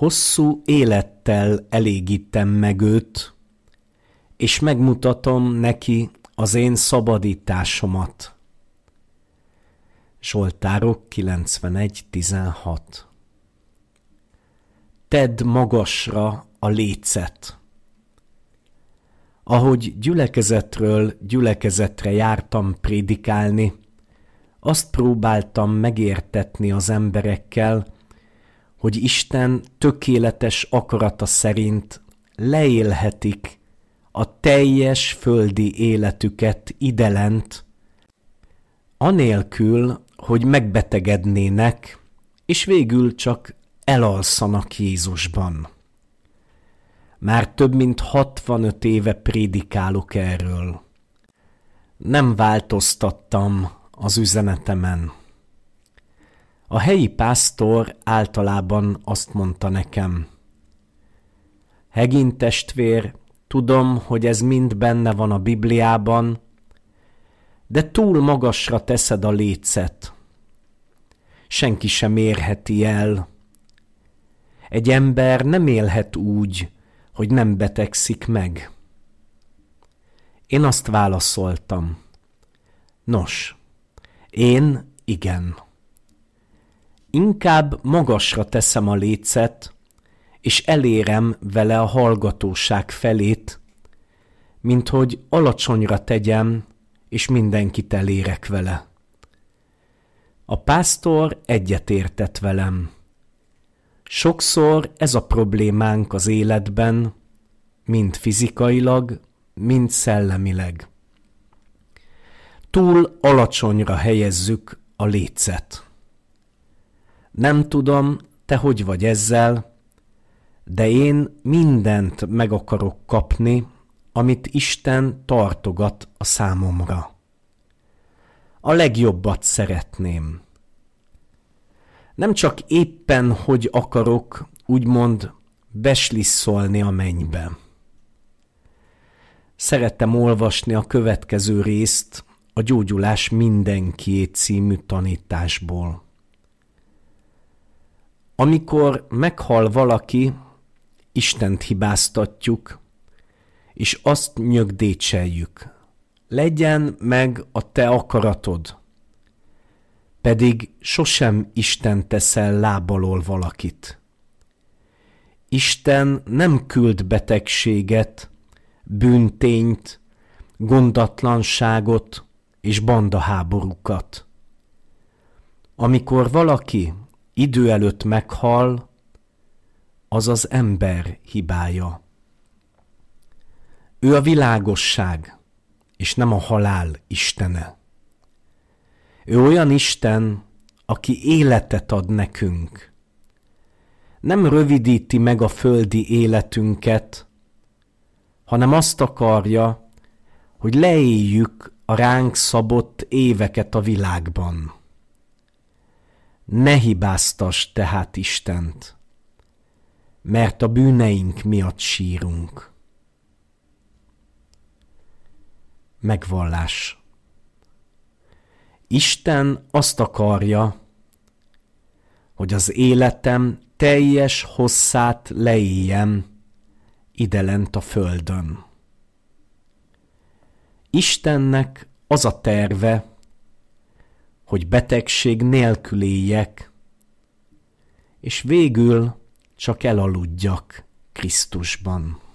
hosszú élettel elégítem meg őt, és megmutatom neki az én szabadításomat. Zsoltárok 91.16 Tedd magasra a lécet. Ahogy gyülekezetről gyülekezetre jártam prédikálni, azt próbáltam megértetni az emberekkel, hogy Isten tökéletes akarata szerint leélhetik a teljes földi életüket idelent, anélkül, hogy megbetegednének, és végül csak elalszanak Jézusban. Már több mint 65 éve prédikálok erről. Nem változtattam az üzenetemen. A helyi pásztor általában azt mondta nekem. Hegint testvér, tudom, hogy ez mind benne van a Bibliában, de túl magasra teszed a lécet. Senki sem érheti el. Egy ember nem élhet úgy, hogy nem betegszik meg. Én azt válaszoltam. Nos, én igen. Inkább magasra teszem a lécet, és elérem vele a hallgatóság felét, mint hogy alacsonyra tegyem, és mindenkit elérek vele. A pásztor egyetértett velem. Sokszor ez a problémánk az életben, mind fizikailag, mind szellemileg. Túl alacsonyra helyezzük a lécet. Nem tudom, te hogy vagy ezzel, de én mindent meg akarok kapni, amit Isten tartogat a számomra. A legjobbat szeretném. Nem csak éppen, hogy akarok, úgymond beslisszolni a mennybe. Szerettem olvasni a következő részt a Gyógyulás mindenkié című tanításból. Amikor meghal valaki, Istent hibáztatjuk, és azt nyögdécseljük. Legyen meg a te akaratod, pedig sosem Isten teszel lábalól valakit. Isten nem küld betegséget, bűntényt, gondatlanságot és bandaháborúkat. Amikor valaki idő előtt meghal, az az ember hibája. Ő a világosság, és nem a halál istene. Ő olyan Isten, aki életet ad nekünk. Nem rövidíti meg a földi életünket, hanem azt akarja, hogy leéljük a ránk szabott éveket a világban. Ne hibáztas tehát Istent, mert a bűneink miatt sírunk. Megvallás Isten azt akarja, hogy az életem teljes hosszát leéljem lent a földön. Istennek az a terve, hogy betegség nélkül éljek, és végül csak elaludjak Krisztusban.